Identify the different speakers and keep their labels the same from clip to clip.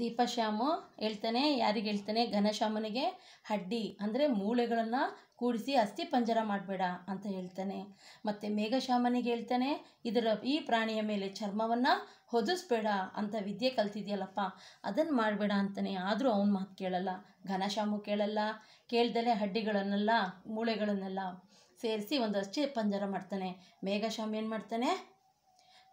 Speaker 1: ದೀಪಶ್ಯಾಮು ಹೇಳ್ತಾನೆ ಯಾರಿಗೆ ಹೇಳ್ತಾನೆ ಘನಶ್ಯಾಮನಿಗೆ ಹಡ್ಡಿ ಅಂದರೆ ಮೂಳೆಗಳನ್ನು ಕೂಡಿಸಿ ಅಸ್ಥಿ ಪಂಜರ ಮಾಡಬೇಡ ಅಂತ ಹೇಳ್ತಾನೆ ಮತ್ತು ಮೇಘಶ್ಯಾಮನಿಗೆ ಹೇಳ್ತಾನೆ ಇದರ ಈ ಪ್ರಾಣಿಯ ಮೇಲೆ ಚರ್ಮವನ್ನು ಹೊದಿಸ್ಬೇಡ ಅಂತ ವಿದ್ಯೆ ಕಲ್ತಿದ್ಯಲ್ಲಪ್ಪ ಅದನ್ನು ಮಾಡಬೇಡ ಅಂತಾನೆ ಆದರೂ ಅವನ ಮಾತು ಕೇಳಲ್ಲ ಘನಶ್ಯಾಮು ಕೇಳಲ್ಲ ಕೇಳ್ದಲೇ ಹಡ್ಡಿಗಳನ್ನೆಲ್ಲ ಮೂಳೆಗಳನ್ನೆಲ್ಲ ಸೇರಿಸಿ ಒಂದು ಅಷ್ಟೇ ಪಂಜರ ಮಾಡ್ತಾನೆ ಮೇಘಶ್ಯಾಮ ಏನು ಮಾಡ್ತಾನೆ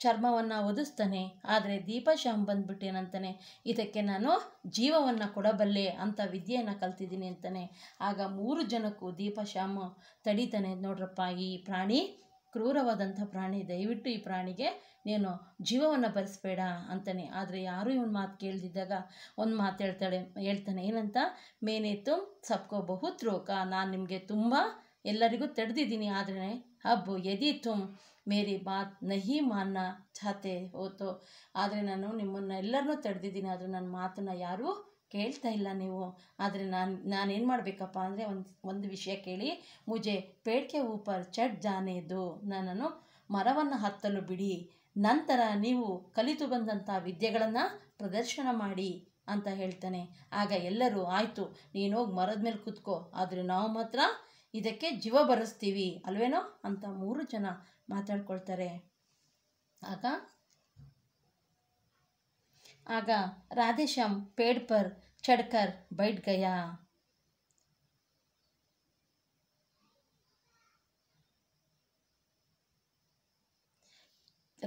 Speaker 1: ಚರ್ಮವನ್ನು ಒದಿಸ್ತಾನೆ ಆದರೆ ದೀಪಶ್ಯಾಮ್ ಬಂದ್ಬಿಟ್ಟು ಏನಂತಾನೆ ಇದಕ್ಕೆ ನಾನು ಜೀವವನ್ನು ಕೊಡಬಲ್ಲೆ ಅಂತ ವಿದ್ಯೆಯನ್ನು ಕಲ್ತಿದ್ದೀನಿ ಅಂತಾನೆ ಆಗ ಮೂರು ಜನಕ್ಕೂ ದೀಪಶ್ಯಾಮ್ ತಡಿತಾನೆ ನೋಡ್ರಪ್ಪ ಈ ಪ್ರಾಣಿ ಕ್ರೂರವಾದಂಥ ಪ್ರಾಣಿ ದಯವಿಟ್ಟು ಈ ಪ್ರಾಣಿಗೆ ನೀನು ಜೀವವನ್ನು ಬರೆಸ್ಬೇಡ ಅಂತಾನೆ ಆದರೆ ಯಾರೂ ಇವನ್ ಮಾತು ಕೇಳ್ದಿದ್ದಾಗ ಒಂದು ಮಾತು ಹೇಳ್ತಾಳೆ ಹೇಳ್ತಾನೆ ಏನಂತ ಮೇನೇತು ಸಬ್ಕೋ ಬಹುತ್ ರೋಗ ನಾನು ನಿಮಗೆ ತುಂಬ ಎಲ್ಲರಿಗೂ ತಡೆದಿದ್ದೀನಿ ಆದರೆ अब ಯದಿ ತುಮ್ ಮೇರಿ ಮಾತ್ ನಹಿ ಮಾನ್ನ ಚಾತೆ ಹೋತು ಆದರೆ ನಾನು ನಿಮ್ಮನ್ನು ಎಲ್ಲರನ್ನೂ ತಡೆದಿದ್ದೀನಿ ಆದರೆ ನನ್ನ ಮಾತನ್ನು ಯಾರೂ ಕೇಳ್ತಾ ಇಲ್ಲ ನೀವು ಆದರೆ ನಾನು ನಾನೇನು ಮಾಡಬೇಕಪ್ಪ ಅಂದರೆ ಒಂದು ಒಂದು ವಿಷಯ ಕೇಳಿ ಮುಜೆ ಪೇಡ್ಕೆ ಊಪರ್ ಚಟ್ ಜಾನೇದು ನನ್ನನ್ನು ಮರವನ್ನು ಹತ್ತಲು ಬಿಡಿ ನಂತರ ನೀವು ಕಲಿತು ಬಂದಂಥ ವಿದ್ಯೆಗಳನ್ನು ಪ್ರದರ್ಶನ ಮಾಡಿ ಅಂತ ಹೇಳ್ತಾನೆ ಆಗ ಎಲ್ಲರೂ ಆಯಿತು ನೀನು ಹೋಗಿ ಮರದ ಮೇಲೆ ಕೂತ್ಕೋ ಆದರೆ ನಾವು ಮಾತ್ರ ಇದಕ್ಕೆ ಜೀವ ಬರೆಸ್ತೀವಿ ಅಲ್ವೇನೋ ಅಂತ ಮೂರು ಜನ ಮಾತಾಡ್ಕೊಳ್ತಾರೆ ಆಗ ಆಗ ರಾಧೇಶ್ಯಾಮ್ ಪೇಡ್ಪರ್ ಚಡ್ಕರ್ ಬೈಟ್ ಗಯಾ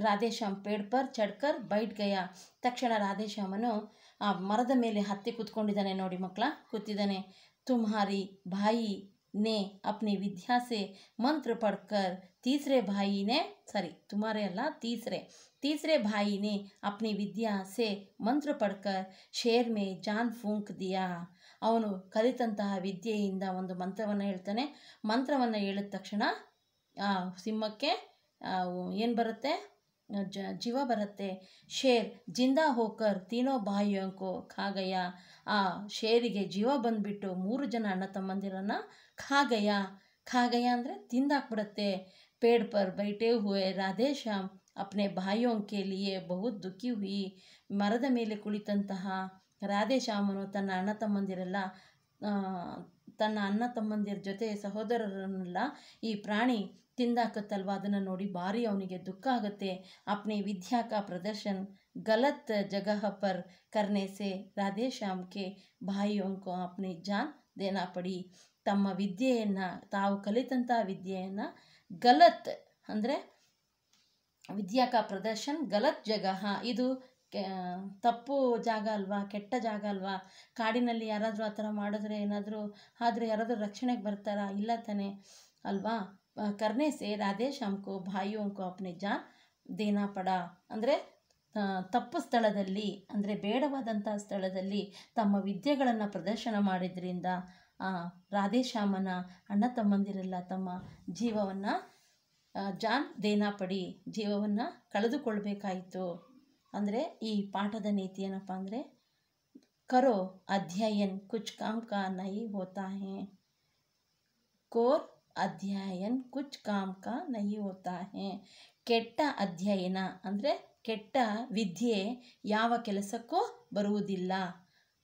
Speaker 1: ರಾಧೇಶ್ಯಾಮ್ ಪೇಡ್ಪರ್ ಪರ್ ಚಡ್ಕರ್ ಬೈಟ್ ಗಯಾ ತಕ್ಷಣ ರಾಧೇಶ್ಯಾಮನು ಆ ಮರದ ಮೇಲೆ ಹತ್ತಿ ಕೂತ್ಕೊಂಡಿದ್ದಾನೆ ನೋಡಿ ಮಕ್ಕಳ ಕೂತಿದ್ದಾನೆ ತುಮ್ಹಾರಿ ಬಾಯಿ ने अपनी विद्या से मंत्र पढ़कर तीसरे भाई ने सॉरी तुम्हारे अल्लाह तीसरे तीसरे भाई ने अपनी विद्या से ಮಂತ್ರ ಪಡ್ಕರ್ शेर में ಜಾನ್ फूंक ದಿಯಾ ಅವನು ಕಲಿತಂತಹ ವಿದ್ಯೆಯಿಂದ ಒಂದು ಮಂತ್ರವನ್ನು ಹೇಳ್ತಾನೆ ಮಂತ್ರವನ್ನು ಹೇಳಿದ ತಕ್ಷಣ ಸಿಂಹಕ್ಕೆ ಏನು ಬರುತ್ತೆ ಜ ಜೀವ ಬರುತ್ತೆ ಶೇರ್ ಜಿಂದಾ ಹೋಕರ್ ತೀನೋ ಬಾಯಿಯಂಕೋ ಖಾಗಯ್ಯ ಆ ಶೇರಿಗೆ ಜೀವ ಬಂದ್ಬಿಟ್ಟು ಮೂರು ಜನ ಅಣ್ಣ ತಮ್ಮಂದಿರನ್ನು ಖಾಗಯ್ಯ ಖಾಗಯ್ಯ ಅಂದರೆ ತಿಂದಾಕ್ಬಿಡತ್ತೆ ಪೇಡ್ ಪರ್ ಬೈಟೆ ಹುವೆ ರಾಧೇಶ್ಯಾಮ್ ಅಪ್ನೆ ಬಾಯಿಯೊಂಕೆಲಿಯೇ ಬಹು ದುಃಖಿ ಹುಯಿ ಮರದ ಮೇಲೆ ಕುಳಿತಂತಹ ರಾಧೇಶ್ಯಾಮನು ತನ್ನ ಅಣ್ಣ ತಮ್ಮಂದಿರೆಲ್ಲ ತನ್ನ ಅಣ್ಣ ತಮ್ಮಂದಿರ ಜೊತೆ ಸಹೋದರರನ್ನೆಲ್ಲ ಈ ಪ್ರಾಣಿ ತಿಂದಾಕತ್ತಲ್ವ ಅದನ್ನು ನೋಡಿ ಭಾರಿ ಅವನಿಗೆ ದುಃಖ ಆಗುತ್ತೆ ಅಪ್ನೆ ವಿದ್ಯಾಕ ಪ್ರದರ್ಶನ್ ಗಲತ್ ಜಗಹ ಪರ್ ಕರ್ನೆ ಸೆ ರಾಧೆ ಶ್ಯಾಮ್ಕೆ ಭಾಯಿಯೊಂಕು ಅಪ್ನೆ ಜಾನ್ ದೇನಾ ಪಡಿ ತಮ್ಮ ವಿದ್ಯೆಯನ್ನು ತಾವು ಕಲಿತಂಥ ವಿದ್ಯೆಯನ್ನು ಗಲತ್ ಅಂದರೆ ವಿದ್ಯಾಕ ಪ್ರದರ್ಶನ್ ಗಲತ್ ಜಗಹ ಇದು ತಪ್ಪು ಜಾಗ ಅಲ್ವಾ ಕೆಟ್ಟ ಜಾಗ ಅಲ್ವಾ ಕಾಡಿನಲ್ಲಿ ಯಾರಾದರೂ ಆ ಥರ ಮಾಡಿದ್ರೆ ಏನಾದರೂ ಆದರೆ ಯಾರಾದರೂ ರಕ್ಷಣೆಗೆ ಬರ್ತಾರಾ ಇಲ್ಲ ತಾನೇ ಅಲ್ವಾ ಸೇ ರಾಧೇಶ್ ಹಮ್ಕೋ ಭಾಯು ಅಂಕೋ ಅಪ್ನೆ ಜಾನ್ ದೇನಾ ಪಡ ಅಂದರೆ ತಪ್ಪು ಸ್ಥಳದಲ್ಲಿ ಅಂದರೆ ಬೇಡವಾದಂಥ ಸ್ಥಳದಲ್ಲಿ ತಮ್ಮ ವಿದ್ಯೆಗಳನ್ನು ಪ್ರದರ್ಶನ ಮಾಡಿದ್ರಿಂದ ರಾಧೇಶ್ಯಾಮನ ಅಣ್ಣ ತಮ್ಮಂದಿರೆಲ್ಲ ತಮ್ಮ ಜೀವವನ್ನು ಜಾನ್ ಪಡಿ ಜೀವವನ್ನು ಕಳೆದುಕೊಳ್ಬೇಕಾಯಿತು ಅಂದರೆ ಈ ಪಾಠದ ನೀತಿ ಏನಪ್ಪ ಅಂದರೆ ಕರೋ ಅಧ್ಯಯನ್ ಕುಚ್ ಕಾಮ್ ಕಾ ನೈ ಹೋತಾ ಹೇ ಕೋರ್ ಅಧ್ಯಯನ್ ಕುಚ್ ಕಾಮ್ ಕಾ ನೈ ಹೋತಾ ಹೇ ಕೆಟ್ಟ ಅಧ್ಯಯನ ಅಂದರೆ ಕೆಟ್ಟ ವಿದ್ಯೆ ಯಾವ ಕೆಲಸಕ್ಕೂ ಬರುವುದಿಲ್ಲ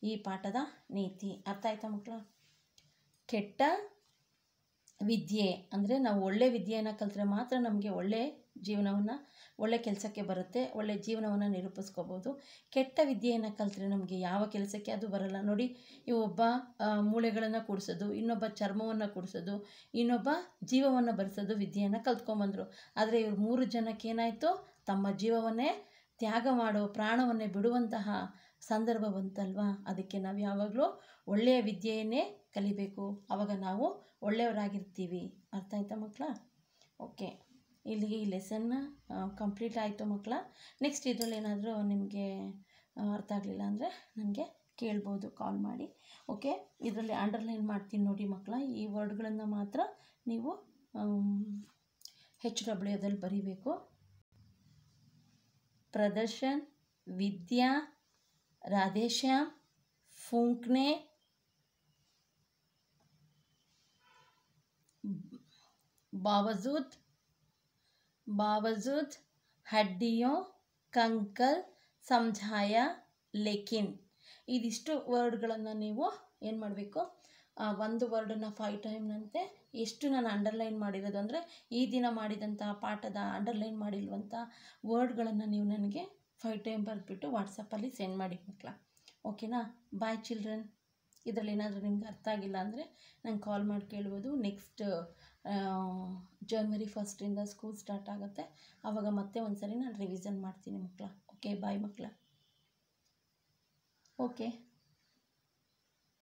Speaker 1: ಈ ಪಾಠದ ನೀತಿ ಅರ್ಥ ಆಯ್ತಾ ಮಕ್ಕಳು ಕೆಟ್ಟ ವಿದ್ಯೆ ಅಂದರೆ ನಾವು ಒಳ್ಳೆ ವಿದ್ಯೆಯನ್ನು ಕಲಿತ್ರೆ ಮಾತ್ರ ನಮಗೆ ಒಳ್ಳೆ ಜೀವನವನ್ನು ಒಳ್ಳೆ ಕೆಲಸಕ್ಕೆ ಬರುತ್ತೆ ಒಳ್ಳೆ ಜೀವನವನ್ನು ನಿರೂಪಿಸ್ಕೋಬೋದು ಕೆಟ್ಟ ವಿದ್ಯೆಯನ್ನು ಕಲಿತ್ರೆ ನಮಗೆ ಯಾವ ಕೆಲಸಕ್ಕೆ ಅದು ಬರಲ್ಲ ನೋಡಿ ಒಬ್ಬ ಮೂಳೆಗಳನ್ನು ಕೂಡಿಸೋದು ಇನ್ನೊಬ್ಬ ಚರ್ಮವನ್ನು ಕೂಡಿಸೋದು ಇನ್ನೊಬ್ಬ ಜೀವವನ್ನು ಬರೆಸೋದು ವಿದ್ಯೆಯನ್ನು ಕಲ್ತ್ಕೊಂಬಂದರು ಆದರೆ ಇವ್ರು ಮೂರು ಜನಕ್ಕೆ ಏನಾಯಿತು ತಮ್ಮ ಜೀವವನ್ನೇ ತ್ಯಾಗ ಮಾಡೋ ಪ್ರಾಣವನ್ನೇ ಬಿಡುವಂತಹ ಸಂದರ್ಭ ಬಂತಲ್ವಾ ಅದಕ್ಕೆ ನಾವು ಯಾವಾಗಲೂ ಒಳ್ಳೆಯ ವಿದ್ಯೆಯನ್ನೇ ಕಲಿಬೇಕು ಆವಾಗ ನಾವು ಒಳ್ಳೆಯವರಾಗಿರ್ತೀವಿ ಅರ್ಥ ಆಯ್ತಾ ಮಕ್ಕಳ ಓಕೆ ಇಲ್ಲಿಗೆ ಈ ಲೆಸನ್ನ ಕಂಪ್ಲೀಟ್ ಆಯಿತು ಮಕ್ಕಳ ನೆಕ್ಸ್ಟ್ ಇದರಲ್ಲಿ ಏನಾದರೂ ನಿಮಗೆ ಅರ್ಥ ಆಗಲಿಲ್ಲ ಅಂದರೆ ನನಗೆ ಕೇಳ್ಬೋದು ಕಾಲ್ ಮಾಡಿ ಓಕೆ ಇದರಲ್ಲಿ ಅಂಡರ್ಲೈನ್ ಮಾಡ್ತೀನಿ ನೋಡಿ ಮಕ್ಕಳ ಈ ವರ್ಡ್ಗಳನ್ನು ಮಾತ್ರ ನೀವು ಹೆಚ್ಚು ಡಬ್ಳಿಯೋದಲ್ಲಿ ಬರೀಬೇಕು ಪ್ರದರ್ಶನ್ ವಿದ್ಯಾ ರಾಧೇಶ್ಯಾಮ್ ಫುಂಕ್ನೆ ಬಾವಜೂದ್ बावजूद ಹಡ್ಡಿಯೋ ಕಂಕಲ್ ಸಂಜಾಯ ಲೆಕಿನ್ ಇದಿಷ್ಟು ವರ್ಡ್ಗಳನ್ನು ನೀವು ಏನು ಮಾಡಬೇಕು ಒಂದು ವರ್ಡನ್ನು ಫೈವ್ ಟೈಮ್ನಂತೆ ಎಷ್ಟು ನಾನು ಅಂಡರ್ಲೈನ್ ಮಾಡಿರೋದು ಅಂದರೆ ಈ ದಿನ ಮಾಡಿದಂಥ ಪಾಠದ ಅಂಡರ್ಲೈನ್ ಮಾಡಿಲ್ವಂಥ ವರ್ಡ್ಗಳನ್ನು ನೀವು ನನಗೆ ಫೈವ್ ಟೈಮ್ ಬರೆದ್ಬಿಟ್ಟು ವಾಟ್ಸಪ್ಪಲ್ಲಿ ಸೆಂಡ್ ಮಾಡಿ ಮಕ್ಕಳ ಓಕೆನಾ ಬಾಯ್ ಚಿಲ್ಡ್ರನ್ ಇದರಲ್ಲಿ ಏನಾದರೂ ನಿಮ್ಗೆ ಅರ್ಥ ಆಗಿಲ್ಲ ಅಂದರೆ ನಂಗೆ ಕಾಲ್ ಮಾಡಿ ಕೇಳ್ಬೋದು ನೆಕ್ಸ್ಟ್ ಜನ್ವರಿ ಫಸ್ಟಿಂದ ಸ್ಕೂಲ್ ಸ್ಟಾರ್ಟ್ ಆಗುತ್ತೆ ಆವಾಗ ಮತ್ತೆ ಸರಿ ನಾನು ರಿವಿಸನ್ ಮಾಡ್ತೀನಿ ಮಕ್ಕಳ ಓಕೆ ಬಾಯ್ ಮಕ್ಕಳ ಓಕೆ